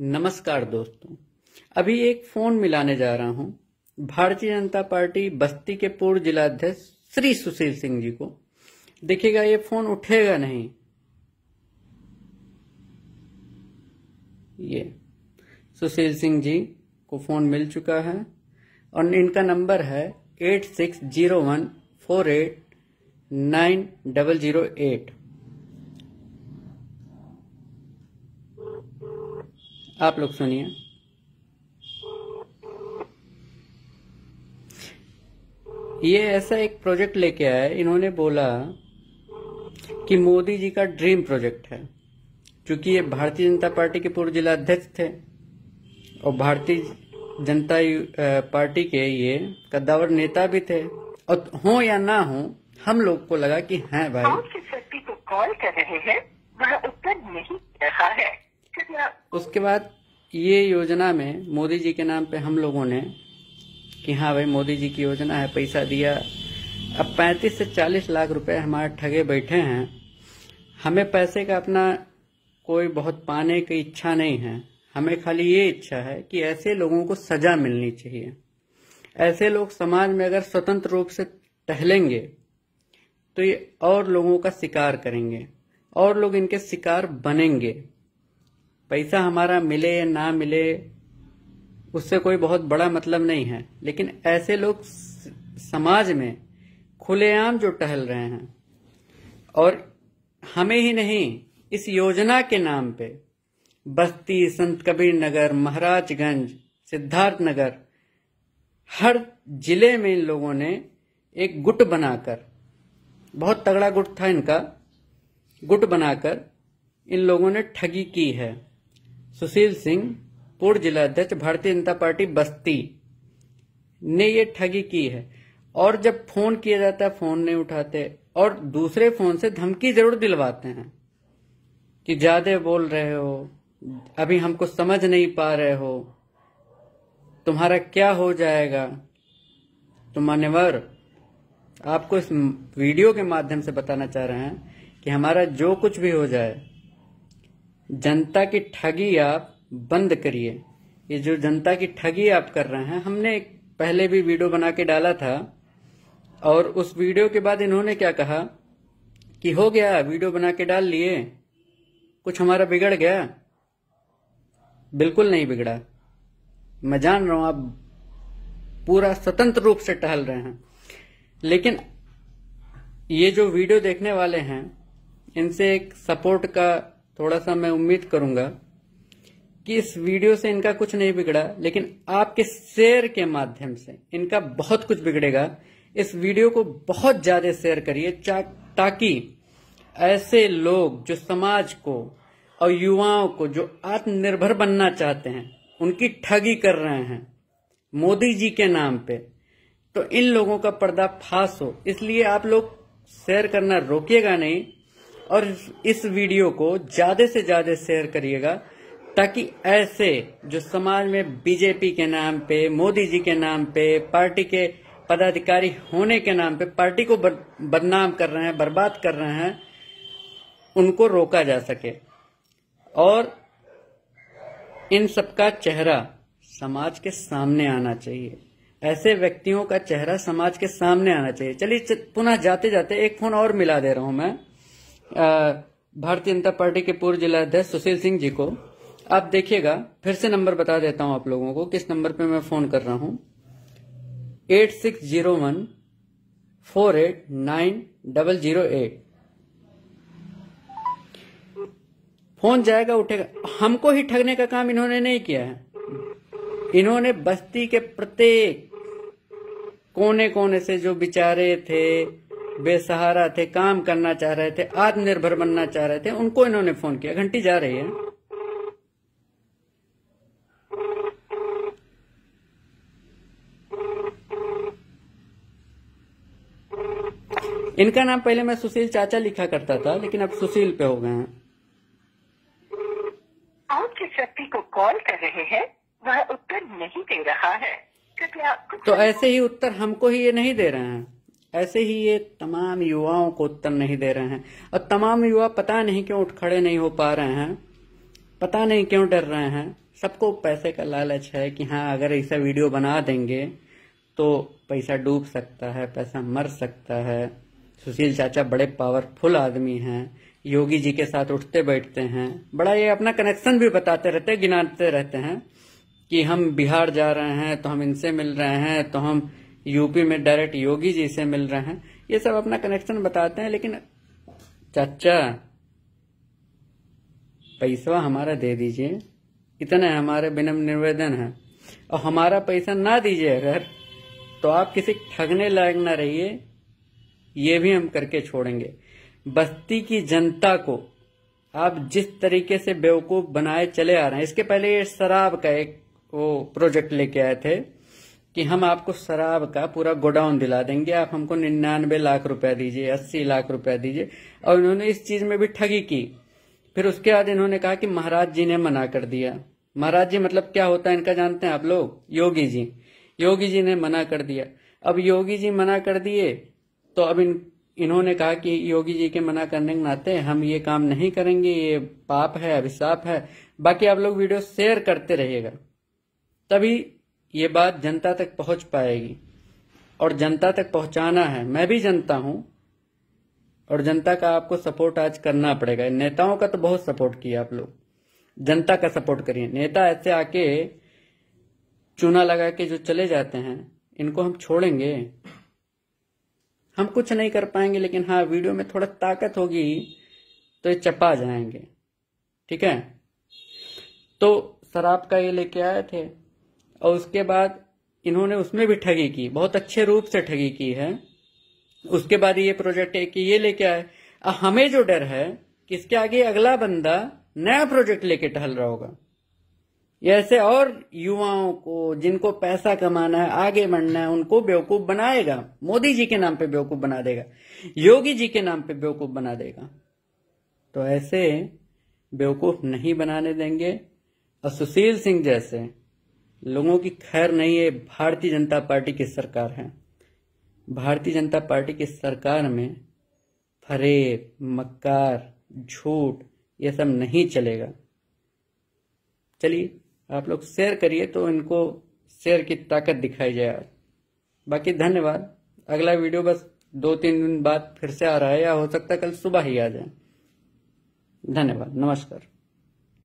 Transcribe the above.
नमस्कार दोस्तों अभी एक फोन मिलाने जा रहा हूं भारतीय जनता पार्टी बस्ती के पूर्व जिलाध्यक्ष श्री सुशील सिंह जी को देखिएगा ये फोन उठेगा नहीं ये सुशील सिंह जी को फोन मिल चुका है और इनका नंबर है eight six zero one four eight nine double zero eight आप लोग सुनिए ये ऐसा एक प्रोजेक्ट लेके आए इन्होंने बोला कि मोदी जी का ड्रीम प्रोजेक्ट है क्योंकि ये भारतीय जनता पार्टी के पूर्व जिला अध्यक्ष थे और भारतीय जनता पार्टी के ये कद्दावर नेता भी थे और हो या ना हो हम लोग को लगा कि हैं भाई कॉल कर रहे हैं वह उत्तर नहीं रहा है उसके बाद ये योजना में मोदी जी के नाम पे हम लोगों ने कि हाँ भाई मोदी जी की योजना है पैसा दिया अब 35 से 40 लाख रुपए हमारे ठगे बैठे हैं हमें पैसे का अपना कोई बहुत पाने की इच्छा नहीं है हमें खाली ये इच्छा है कि ऐसे लोगों को सजा मिलनी चाहिए ऐसे लोग समाज में अगर स्वतंत्र रूप से टहलेंगे तो ये और लोगों का शिकार करेंगे और लोग इनके शिकार बनेंगे पैसा हमारा मिले या ना मिले उससे कोई बहुत बड़ा मतलब नहीं है लेकिन ऐसे लोग समाज में खुलेआम जो टहल रहे हैं और हमें ही नहीं इस योजना के नाम पे बस्ती संत कबीर नगर महाराजगंज सिद्धार्थ नगर हर जिले में इन लोगों ने एक गुट बनाकर बहुत तगड़ा गुट था इनका गुट बनाकर इन लोगों ने ठगी की है सुशील सिंह पूर्व जिलाध्यक्ष भारतीय जनता पार्टी बस्ती ने ये ठगी की है और जब फोन किया जाता है फोन नहीं उठाते और दूसरे फोन से धमकी जरूर दिलवाते हैं कि ज्यादा बोल रहे हो अभी हमको समझ नहीं पा रहे हो तुम्हारा क्या हो जाएगा तो मान्यवर आपको इस वीडियो के माध्यम से बताना चाह रहे हैं कि हमारा जो कुछ भी हो जाए जनता की ठगी आप बंद करिए ये जो जनता की ठगी आप कर रहे हैं हमने पहले भी वीडियो बना के डाला था और उस वीडियो के बाद इन्होंने क्या कहा कि हो गया वीडियो बना के डाल लिए कुछ हमारा बिगड़ गया बिल्कुल नहीं बिगड़ा मैं जान रहा हूं आप पूरा स्वतंत्र रूप से टहल रहे हैं लेकिन ये जो वीडियो देखने वाले हैं इनसे एक सपोर्ट का थोड़ा सा मैं उम्मीद करूंगा कि इस वीडियो से इनका कुछ नहीं बिगड़ा लेकिन आपके शेयर के माध्यम से इनका बहुत कुछ बिगड़ेगा इस वीडियो को बहुत ज्यादा शेयर करिए ताकि ऐसे लोग जो समाज को और युवाओं को जो आत्मनिर्भर बनना चाहते हैं उनकी ठगी कर रहे हैं मोदी जी के नाम पे तो इन लोगों का पर्दाफाश हो इसलिए आप लोग शेयर करना रोकिएगा नहीं और इस वीडियो को ज्यादा से ज्यादा शेयर करिएगा ताकि ऐसे जो समाज में बीजेपी के नाम पे मोदी जी के नाम पे पार्टी के पदाधिकारी होने के नाम पे पार्टी को बदनाम कर रहे हैं बर्बाद कर रहे हैं उनको रोका जा सके और इन सबका चेहरा समाज के सामने आना चाहिए ऐसे व्यक्तियों का चेहरा समाज के सामने आना चाहिए चलिए पुनः जाते जाते एक फोन और मिला दे रहा हूं मैं भारतीय जनता पार्टी के पूर्व जिला अध्यक्ष सुशील सिंह जी को आप देखिएगा फिर से नंबर बता देता हूं आप लोगों को किस नंबर पे मैं फोन कर रहा हूं eight six zero one four eight nine double zero eight phone जाएगा उठेगा हमको ही ठगने का काम इन्होंने नहीं किया है इन्होंने बस्ती के प्रत्येक कोने कोने से जो बिचारे थे बेसहारा थे काम करना चाह रहे थे आत्मनिर्भर बनना चाह रहे थे उनको इन्होंने फोन किया घंटी जा रही है इनका नाम पहले मैं सुशील चाचा लिखा करता था लेकिन अब सुशील पे हो गए हैं आप जिस व्यक्ति को कॉल कर रहे हैं वह उत्तर नहीं दे रहा है कृपया तो ऐसे ही उत्तर हमको ही ये नहीं दे रहे हैं ऐसे ही ये तमाम युवाओं को उत्तर नहीं दे रहे हैं और तमाम युवा पता नहीं क्यों उठ खड़े नहीं हो पा रहे हैं पता नहीं क्यों डर रहे हैं सबको पैसे का लालच है कि हाँ अगर ऐसा वीडियो बना देंगे तो पैसा डूब सकता है पैसा मर सकता है सुशील चाचा बड़े पावरफुल आदमी हैं योगी जी के साथ उठते बैठते हैं बड़ा ये अपना कनेक्शन भी बताते रहते गिनाते रहते हैं कि हम बिहार जा रहे हैं तो हम इनसे मिल रहे हैं तो हम यूपी में डायरेक्ट योगी जी से मिल रहे हैं ये सब अपना कनेक्शन बताते हैं लेकिन चाचा पैसा हमारा दे दीजिए इतना हमारे बिनम निवेदन है और हमारा पैसा ना दीजिए अगर तो आप किसी ठगने लायक ना रहिए ये भी हम करके छोड़ेंगे बस्ती की जनता को आप जिस तरीके से बेवकूफ बनाए चले आ रहे हैं इसके पहले ये शराब का एक वो प्रोजेक्ट लेके आए थे कि हम आपको शराब का पूरा गोडाउन दिला देंगे आप हमको निन्यानवे लाख रुपए दीजिए अस्सी लाख रुपए दीजिए और इन्होंने इस चीज में भी ठगी की फिर उसके बाद इन्होंने कहा कि महाराज जी ने मना कर दिया महाराज जी मतलब क्या होता है इनका जानते हैं आप लोग योगी जी योगी जी ने मना कर दिया अब योगी जी मना कर दिए तो अब इन इन्होंने कहा कि योगी जी के मना करने के नाते हम ये काम नहीं करेंगे ये पाप है अभिशाप है बाकी आप लोग वीडियो शेयर करते रहिएगा तभी ये बात जनता तक पहुंच पाएगी और जनता तक पहुंचाना है मैं भी जनता हूं और जनता का आपको सपोर्ट आज करना पड़ेगा नेताओं का तो बहुत सपोर्ट किया आप लोग जनता का सपोर्ट करिए नेता ऐसे आके चूना लगा के जो चले जाते हैं इनको हम छोड़ेंगे हम कुछ नहीं कर पाएंगे लेकिन हाँ वीडियो में थोड़ा ताकत होगी तो ये चपा जाएंगे ठीक है तो सर आपका ये लेके आए थे और उसके बाद इन्होंने उसमें भी ठगी की बहुत अच्छे रूप से ठगी की है उसके बाद ये प्रोजेक्ट है कि ये लेके आए हमें जो डर है कि इसके आगे अगला बंदा नया प्रोजेक्ट लेके टहल रहा होगा ऐसे और युवाओं को जिनको पैसा कमाना है आगे बढ़ना है उनको बेवकूफ बनाएगा मोदी जी के नाम पे बेवकूफ बना देगा योगी जी के नाम पे बेवकूफ बना देगा तो ऐसे बेवकूफ नहीं बनाने देंगे और सुशील सिंह जैसे लोगों की खैर नहीं है भारतीय जनता पार्टी की सरकार है भारतीय जनता पार्टी की सरकार में फरेब मक्कार झूठ ये सब नहीं चलेगा चलिए आप लोग शेयर करिए तो इनको शेयर की ताकत दिखाई जाए बाकी धन्यवाद अगला वीडियो बस दो तीन दिन बाद फिर से आ रहा है या हो सकता है कल सुबह ही आ जाए धन्यवाद नमस्कार